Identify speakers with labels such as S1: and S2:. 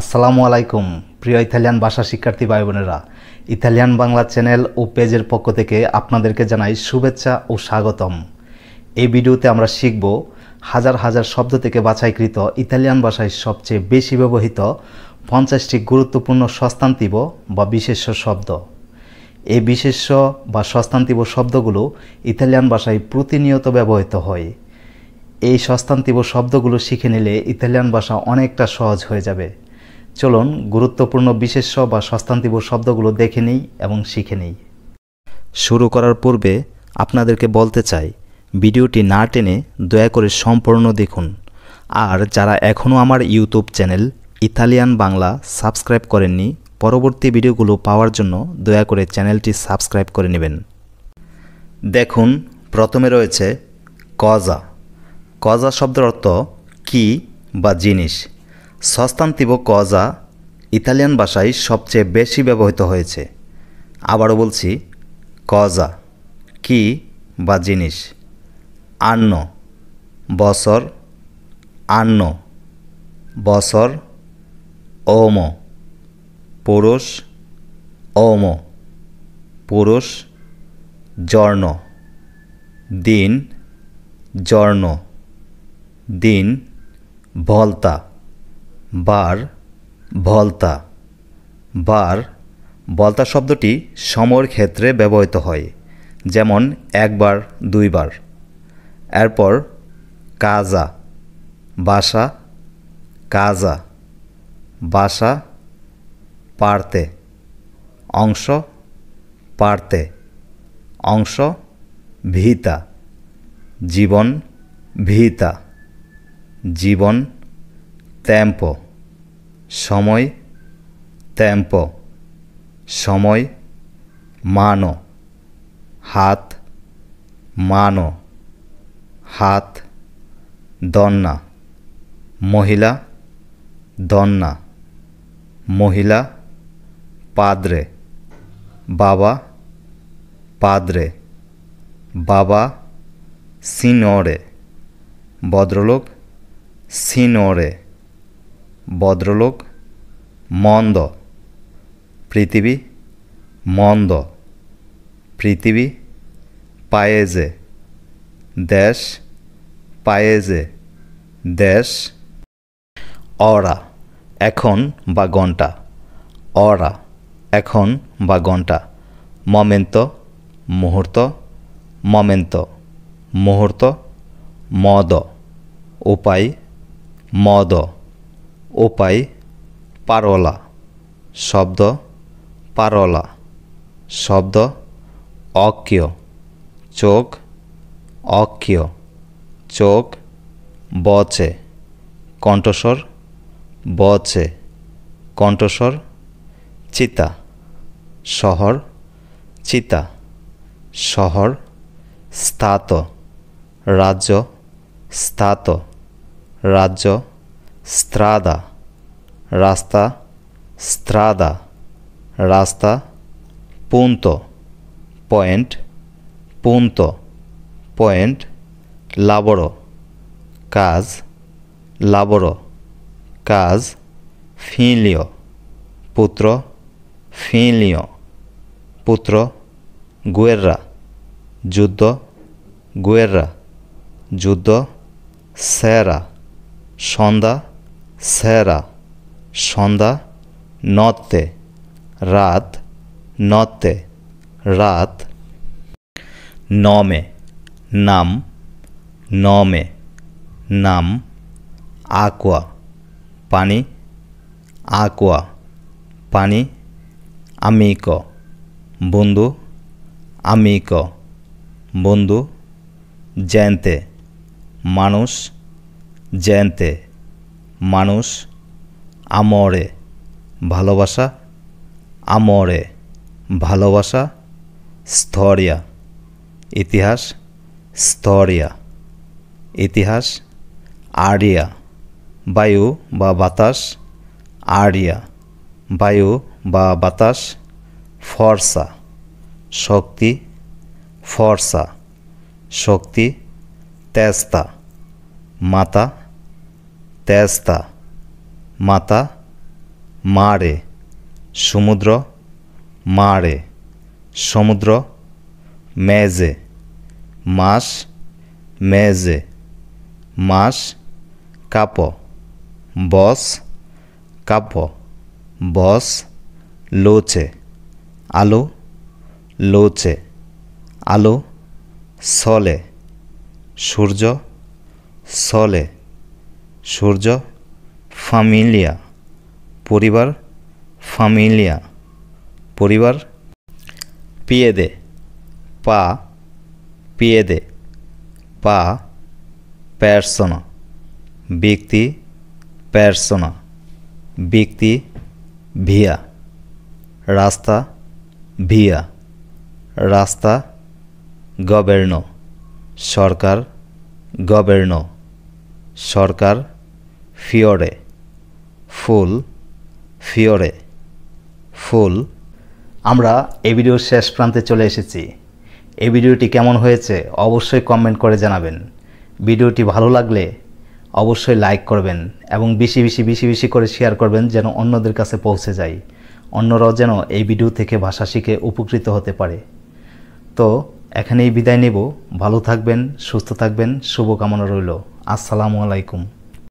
S1: আসসালামু আলাইকুম প্রিয় ইতালিয়ান ভাষা শিক্ষার্থী ভাই বোনেরা ইতালিয়ান বাংলা চ্যানেল ও পেজের পক্ষ থেকে আপনাদেরকে জানাই শুভেচ্ছা ও স্বাগতম এই ভিডিওতে আমরা শিখব হাজার হাজার শব্দ থেকে বাছাইকৃত ইতালিয়ান ভাষায় সবচেয়ে বেশি ব্যবহৃত পঞ্চাশটি গুরুত্বপূর্ণ সস্তান্তিব বা বিশেষ্য শব্দ এই বিশেষ্য বা সস্তান্তিব শব্দগুলো ইতালিয়ান ভাষায় প্রতিনিয়ত ব্যবহৃত হয় এই সস্তান্তিব শব্দগুলো শিখে নিলে ইতালিয়ান ভাষা অনেকটা সহজ হয়ে যাবে চলুন গুরুত্বপূর্ণ বিশেষ্য বা সস্তান্তিবোধ শব্দগুলো দেখে নিই এবং শিখে নিই শুরু করার পূর্বে আপনাদেরকে বলতে চাই ভিডিওটি না টেনে দয়া করে সম্পূর্ণ দেখুন আর যারা এখনও আমার YouTube channel Italian Bangla subscribe করেননি পরবর্তী ভিডিওগুলো পাওয়ার জন্য দয়া করে চ্যানেলটি সাবস্ক্রাইব করে নেবেন দেখুন প্রথমে রয়েছে কজা কজা শব্দের অর্থ কি বা জিনিস সস্তান্তিব কজা ইতালিয়ান ভাষায় সবচেয়ে বেশি ব্যবহৃত হয়েছে আবারও বলছি কজা কি বা জিনিস আন্ন বছর আন্ন বছর ওম পুরুষ ওম পুরুষ জর্ণ দিন জর্ণ দিন ভলতা বার ভলতা বার বলতা শব্দটি সময়ের ক্ষেত্রে ব্যবহৃত হয় যেমন একবার দুইবার এরপর কাজা বাসা কাজা বাসা পারতে অংশ পারতে অংশ ভিতা জীবন ভিতা জীবন টেম্পো সময় tempo সময় মান হাত মান হাত দন্না মহিলা দন্না মহিলা পাদ্রে বাবা পাদ্রে বাবা সিনরে ভদ্রলোক সিনরে ভদ্রলোক মন্দ পৃথিবী মন্দ পৃথিবী পায়েজে দেশ পায়েজে দেশ অরা এখন বা ঘন্টা অরা এখন বা ঘন্টা মমেন্ত মুহূর্ত মমেন্ত মুহূর্ত মদ উপায় মদ উপায় পারলা শব্দ পারলা শব্দ অক্য চোখ অক্ষ চোখ বচে কণ্ঠস্বর বচে কণ্ঠস্বর চিতা শহর চিতা শহর স্থাত রাজ্য স্থাত রাজ্য স্ত্রাদা রাস্তা স্ত্রাদা রাস্তা পুন্ত পয়েন্ট পুন্ত পয়েন্ট লাবড় কাজ লাবড় কাজ ফিলিও পুত্র ফিলিও পুত্র গুয়েররা যুদ্ধ গুয়েররা যুদ্ধ সেরা সন্ধ্যা সেরা সন্ধ্যা নতে রাত নতে রাত নমে নাম নমে নাম আকোয়া পানি আকোয়া পানি আমিক বন্ধু আমিক বন্ধু জয়ন্তে মানুষ জয়ন্তে মানুষ আমরে ভালোবাসা আমরে ভালোবাসা স্থরিয়া ইতিহাস স্থরিয়া ইতিহাস আরিয়া বায়ু বা বাতাস আরিয়া বায়ু বা বাতাস ফর্সা শক্তি ফর্সা শক্তি তেস্তা মাতা তেস্তা মাতা মারে সমুদ্র মারে সমুদ্র মেজে মাস মেজে মাস কাপ বস কাপ বস লোচে আলো লোচে আলো সলে সূর্য সলে সূর্য ফামিলিয়া পরিবার ফামিলিয়া পরিবার পিয়েদে পা পিয়েদে পা প্যারসোনা ব্যক্তি প্যারসোনা ব্যক্তি ভিয়া রাস্তা ভিয়া রাস্তা গভর্ন সরকার গভর্ন সরকার ফিওরে ফুল ফিওরে ফুল আমরা এ ভিডিওর শেষ প্রান্তে চলে এসেছি এই ভিডিওটি কেমন হয়েছে অবশ্যই কমেন্ট করে জানাবেন ভিডিওটি ভালো লাগলে অবশ্যই লাইক করবেন এবং বেশি বেশি বেশি বেশি করে শেয়ার করবেন যেন অন্যদের কাছে পৌঁছে যায় অন্যরাও যেন এই ভিডিও থেকে ভাষা শিখে উপকৃত হতে পারে তো এখানেই বিদায় নেব ভালো থাকবেন সুস্থ থাকবেন শুভকামনা রইল আসসালামু আলাইকুম